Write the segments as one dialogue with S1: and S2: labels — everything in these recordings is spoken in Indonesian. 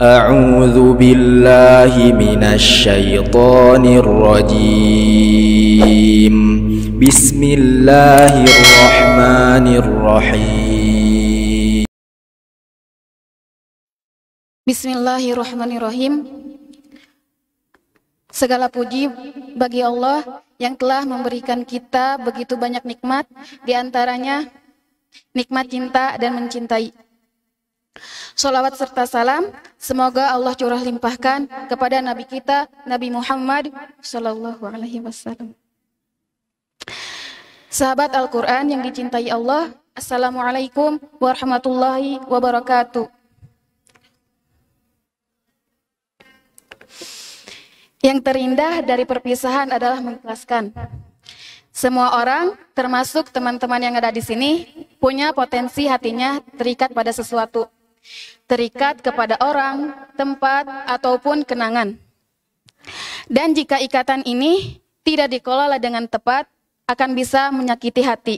S1: أعوذ بالله من الشيطان الرجيم بسم الله الرحمن الرحيم الرحيم Segala puji bagi Allah yang telah memberikan kita begitu banyak nikmat, diantaranya nikmat cinta dan mencintai. Salawat serta salam semoga Allah curah limpahkan kepada Nabi kita Nabi Muhammad Shallallahu Alaihi Wasallam. Sahabat Al-Quran yang dicintai Allah, Assalamualaikum warahmatullahi wabarakatuh. Yang terindah dari perpisahan adalah mengikhlaskan. Semua orang, termasuk teman-teman yang ada di sini, punya potensi hatinya terikat pada sesuatu terikat kepada orang, tempat, ataupun kenangan. Dan jika ikatan ini tidak dikelola dengan tepat, akan bisa menyakiti hati.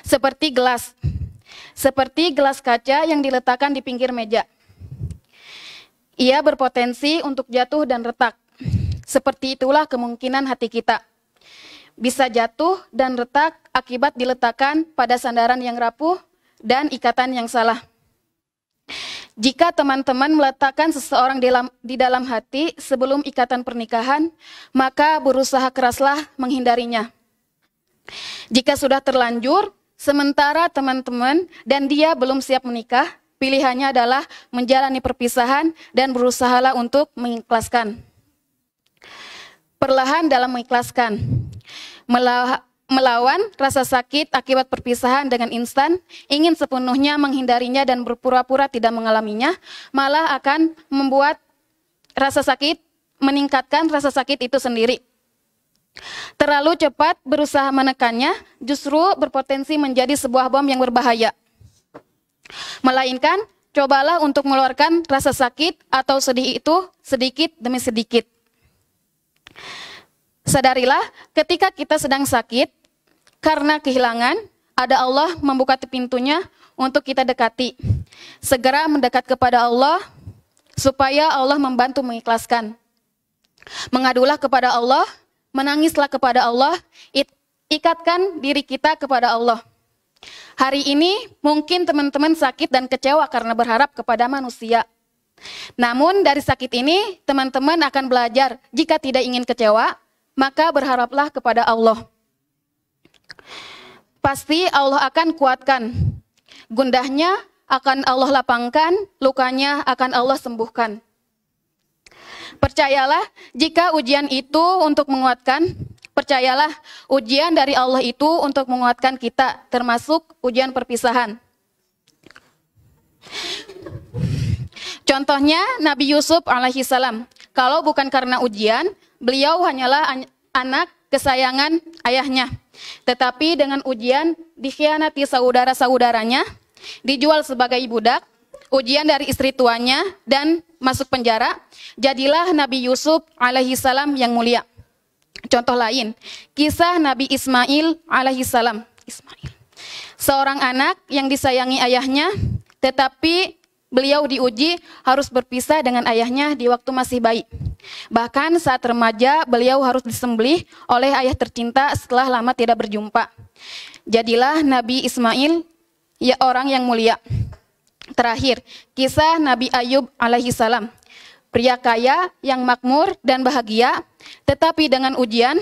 S1: Seperti gelas, seperti gelas kaca yang diletakkan di pinggir meja. Ia berpotensi untuk jatuh dan retak. Seperti itulah kemungkinan hati kita. Bisa jatuh dan retak akibat diletakkan pada sandaran yang rapuh dan ikatan yang salah. Jika teman-teman meletakkan seseorang di dalam, di dalam hati sebelum ikatan pernikahan, maka berusaha keraslah menghindarinya. Jika sudah terlanjur, sementara teman-teman dan dia belum siap menikah, pilihannya adalah menjalani perpisahan dan berusahalah untuk mengikhlaskan. Perlahan dalam mengikhlaskan, melawan rasa sakit akibat perpisahan dengan instan, ingin sepenuhnya menghindarinya dan berpura-pura tidak mengalaminya, malah akan membuat rasa sakit meningkatkan rasa sakit itu sendiri. Terlalu cepat berusaha menekannya justru berpotensi menjadi sebuah bom yang berbahaya. Melainkan, cobalah untuk mengeluarkan rasa sakit atau sedih itu sedikit demi sedikit. Sadarilah, ketika kita sedang sakit, karena kehilangan, ada Allah membuka pintunya untuk kita dekati. Segera mendekat kepada Allah supaya Allah membantu mengikhlaskan. Mengadulah kepada Allah, menangislah kepada Allah, ikatkan diri kita kepada Allah. Hari ini mungkin teman-teman sakit dan kecewa karena berharap kepada manusia. Namun dari sakit ini teman-teman akan belajar jika tidak ingin kecewa, maka berharaplah kepada Allah pasti Allah akan kuatkan. Gundahnya akan Allah lapangkan, lukanya akan Allah sembuhkan. Percayalah, jika ujian itu untuk menguatkan, percayalah ujian dari Allah itu untuk menguatkan kita, termasuk ujian perpisahan. Contohnya Nabi Yusuf alaihissalam. Kalau bukan karena ujian, beliau hanyalah anak kesayangan ayahnya. Tetapi dengan ujian dikhianati saudara-saudaranya, dijual sebagai budak, ujian dari istri tuanya, dan masuk penjara, jadilah Nabi Yusuf alaihi salam yang mulia. Contoh lain, kisah Nabi Ismail alaihi salam. Ismail. Seorang anak yang disayangi ayahnya, tetapi beliau diuji harus berpisah dengan ayahnya di waktu masih bayi. Bahkan saat remaja, beliau harus disembelih oleh ayah tercinta setelah lama tidak berjumpa. Jadilah Nabi Ismail ya orang yang mulia. Terakhir, kisah Nabi Ayub alaihi salam. Pria kaya yang makmur dan bahagia, tetapi dengan ujian,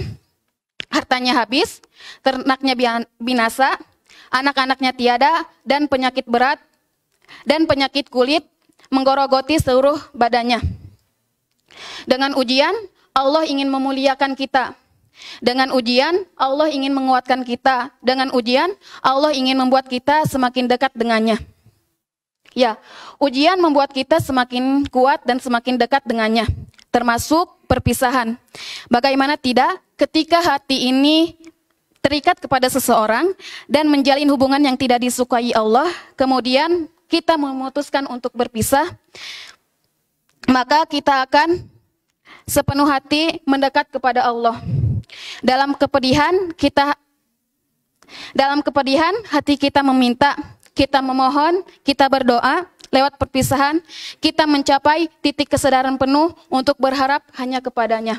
S1: hartanya habis, ternaknya binasa, anak-anaknya tiada, dan penyakit berat dan penyakit kulit menggorogoti seluruh badannya. Dengan ujian, Allah ingin memuliakan kita. Dengan ujian, Allah ingin menguatkan kita. Dengan ujian, Allah ingin membuat kita semakin dekat dengannya. Ya, ujian membuat kita semakin kuat dan semakin dekat dengannya, termasuk perpisahan. Bagaimana tidak, ketika hati ini terikat kepada seseorang dan menjalin hubungan yang tidak disukai Allah, kemudian kita memutuskan untuk berpisah, maka kita akan sepenuh hati mendekat kepada Allah. Dalam kepedihan kita dalam kepedihan hati kita meminta, kita memohon, kita berdoa lewat perpisahan, kita mencapai titik kesadaran penuh untuk berharap hanya kepadanya.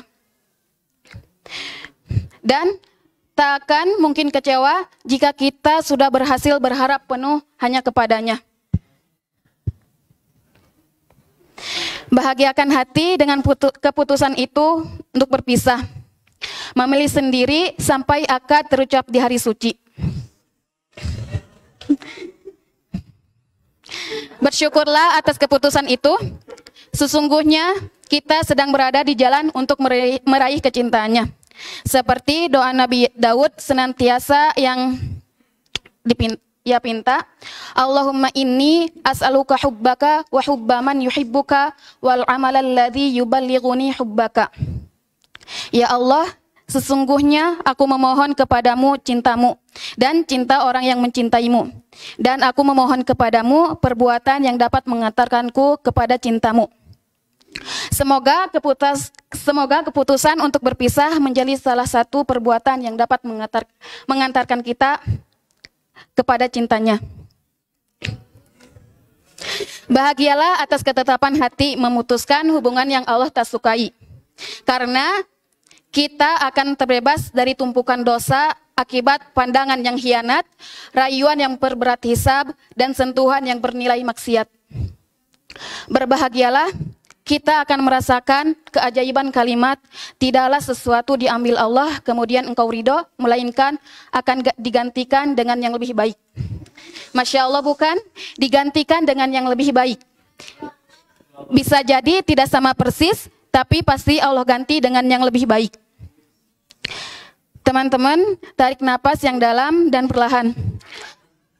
S1: Dan tak akan mungkin kecewa jika kita sudah berhasil berharap penuh hanya kepadanya. Bahagiakan hati dengan putu- keputusan itu untuk berpisah. Memilih sendiri sampai akad terucap di hari suci. Bersyukurlah atas keputusan itu. Sesungguhnya kita sedang berada di jalan untuk meraih, meraih kecintaannya. Seperti doa Nabi Daud senantiasa yang dipin, ia ya pinta Allahumma inni as'aluka hubbaka wa hubba man yuhibbuka wal amal alladhi yuballighuni hubbaka Ya Allah sesungguhnya aku memohon kepadamu cintamu dan cinta orang yang mencintaimu dan aku memohon kepadamu perbuatan yang dapat mengantarkanku kepada cintamu Semoga keputus, semoga keputusan untuk berpisah menjadi salah satu perbuatan yang dapat mengantarkan kita kepada cintanya. Bahagialah atas ketetapan hati memutuskan hubungan yang Allah tak sukai. Karena kita akan terbebas dari tumpukan dosa akibat pandangan yang hianat, rayuan yang berberat hisab, dan sentuhan yang bernilai maksiat. Berbahagialah kita akan merasakan keajaiban kalimat, tidaklah sesuatu diambil Allah, kemudian engkau ridho, melainkan akan digantikan dengan yang lebih baik. Masya Allah bukan? Digantikan dengan yang lebih baik. Bisa jadi tidak sama persis, tapi pasti Allah ganti dengan yang lebih baik. Teman-teman, tarik nafas yang dalam dan perlahan.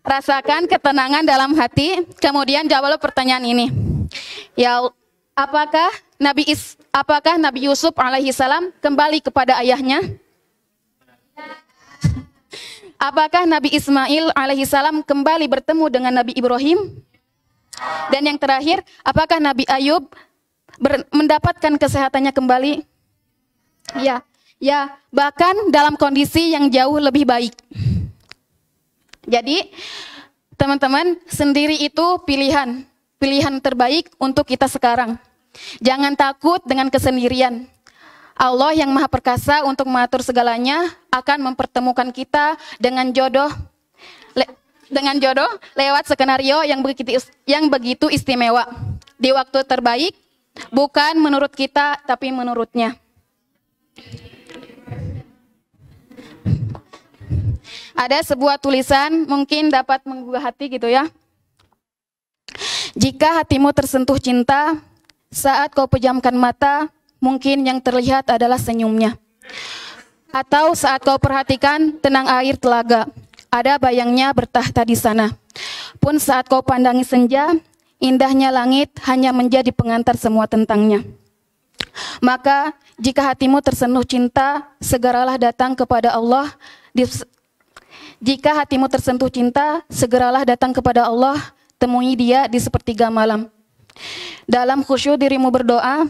S1: Rasakan ketenangan dalam hati, kemudian jawablah pertanyaan ini. Ya Allah, apakah Nabi Is, apakah Nabi Yusuf alaihi salam kembali kepada ayahnya? Apakah Nabi Ismail alaihi salam kembali bertemu dengan Nabi Ibrahim? Dan yang terakhir, apakah Nabi Ayub mendapatkan kesehatannya kembali? Ya, ya, bahkan dalam kondisi yang jauh lebih baik. Jadi, teman-teman, sendiri itu pilihan pilihan terbaik untuk kita sekarang. Jangan takut dengan kesendirian. Allah yang maha perkasa untuk mengatur segalanya akan mempertemukan kita dengan jodoh le, dengan jodoh lewat skenario yang begitu yang begitu istimewa di waktu terbaik bukan menurut kita tapi menurutnya. Ada sebuah tulisan mungkin dapat menggugah hati gitu ya. Jika hatimu tersentuh cinta, saat kau pejamkan mata, mungkin yang terlihat adalah senyumnya. Atau saat kau perhatikan tenang air telaga, ada bayangnya bertahta di sana. Pun saat kau pandangi senja, indahnya langit hanya menjadi pengantar semua tentangnya. Maka jika hatimu tersentuh cinta, segeralah datang kepada Allah. Jika hatimu tersentuh cinta, segeralah datang kepada Allah temui dia di sepertiga malam. Dalam khusyuk dirimu berdoa,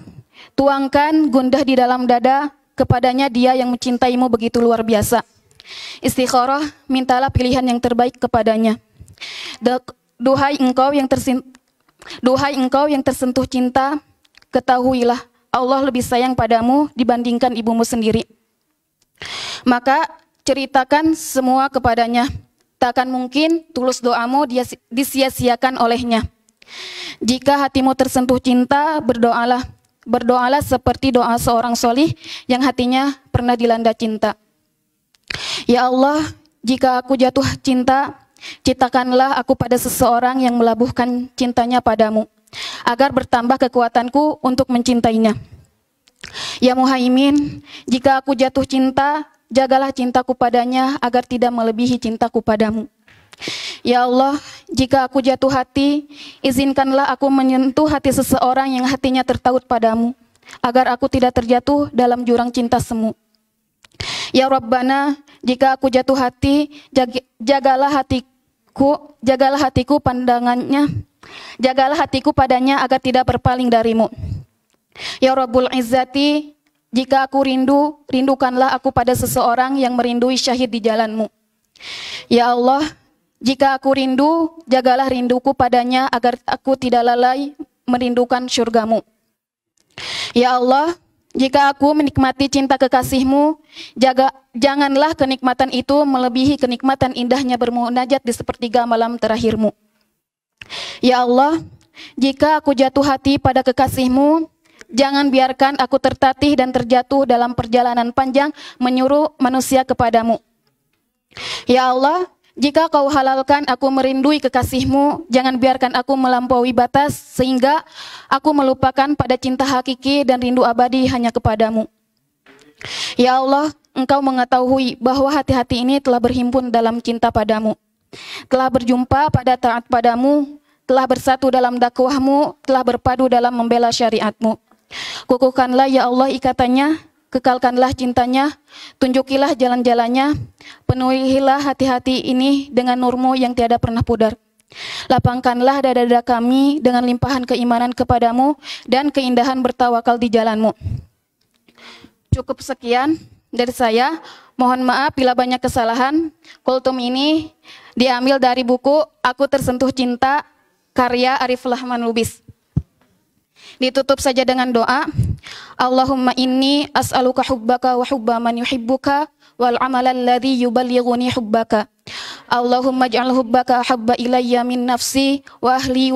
S1: tuangkan gundah di dalam dada, kepadanya dia yang mencintaimu begitu luar biasa. Istikharah, mintalah pilihan yang terbaik kepadanya. Duhai engkau yang tersin, duhai engkau yang tersentuh cinta, ketahuilah Allah lebih sayang padamu dibandingkan ibumu sendiri. Maka ceritakan semua kepadanya Tak akan mungkin tulus doamu disia-siakan olehnya. Jika hatimu tersentuh cinta, berdoalah. Berdoalah seperti doa seorang solih yang hatinya pernah dilanda cinta. Ya Allah, jika aku jatuh cinta, ciptakanlah aku pada seseorang yang melabuhkan cintanya padamu, agar bertambah kekuatanku untuk mencintainya. Ya Muhaimin, jika aku jatuh cinta, jagalah cintaku padanya agar tidak melebihi cintaku padamu. Ya Allah, jika aku jatuh hati, izinkanlah aku menyentuh hati seseorang yang hatinya tertaut padamu, agar aku tidak terjatuh dalam jurang cinta semu. Ya Rabbana, jika aku jatuh hati, jag jagalah hatiku, jagalah hatiku pandangannya, jagalah hatiku padanya agar tidak berpaling darimu. Ya Rabbul Izzati, jika aku rindu, rindukanlah aku pada seseorang yang merindui syahid di jalanmu. Ya Allah, jika aku rindu, jagalah rinduku padanya agar aku tidak lalai merindukan syurgamu. Ya Allah, jika aku menikmati cinta kekasihmu, jaga, janganlah kenikmatan itu melebihi kenikmatan indahnya bermunajat di sepertiga malam terakhirmu. Ya Allah, jika aku jatuh hati pada kekasihmu, Jangan biarkan aku tertatih dan terjatuh dalam perjalanan panjang menyuruh manusia kepadamu. Ya Allah, jika kau halalkan aku merindui kekasihmu, jangan biarkan aku melampaui batas sehingga aku melupakan pada cinta hakiki dan rindu abadi hanya kepadamu. Ya Allah, engkau mengetahui bahwa hati-hati ini telah berhimpun dalam cinta padamu. Telah berjumpa pada taat padamu, telah bersatu dalam dakwahmu, telah berpadu dalam membela syariatmu. Kukuhkanlah ya Allah ikatannya, kekalkanlah cintanya, tunjukilah jalan-jalannya, penuhilah hati-hati ini dengan nurmu yang tiada pernah pudar. Lapangkanlah dada-dada kami dengan limpahan keimanan kepadamu dan keindahan bertawakal di jalanmu. Cukup sekian dari saya. Mohon maaf bila banyak kesalahan. Kultum ini diambil dari buku Aku Tersentuh Cinta karya Arif Lahman Lubis. Ditutup saja dengan doa. Allahumma inni as'aluka hubbaka wa hubba man yuhibbuka wal amalan ladhi yuballighuni hubbaka. Allahumma ij'al hubbaka habba ilayya min nafsi wa ahli